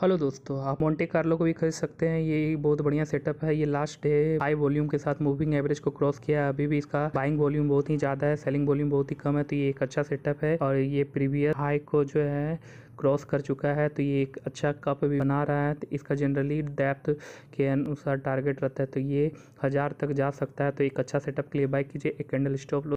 hello दोस्तों आप Monte Carlo को भी खरीद सकते हैं ये बहुत बढ़िया सेटअप है ये लास्ट डे हाई वॉल्यूम के साथ मूविंग एवरेज को क्रॉस किया है अभी भी इसका बाइंग वॉल्यूम बहुत ही ज़्यादा है सेलिंग वॉल्यूम बहुत ही कम है तो ये एक अच्छा सेटअप है और ये प्रीवियस हाई को जो है क्रॉस कर चुका है तो ये एक अच्छा कप भी बना रहा है तो इसका जनरली डेप्थ के अनुसार टारगेट रहता है तो ये हज़ार तक जा सकता है तो एक अच्छा सेटअप के लिए बाइक कीजिए एक कैंडल स्टॉप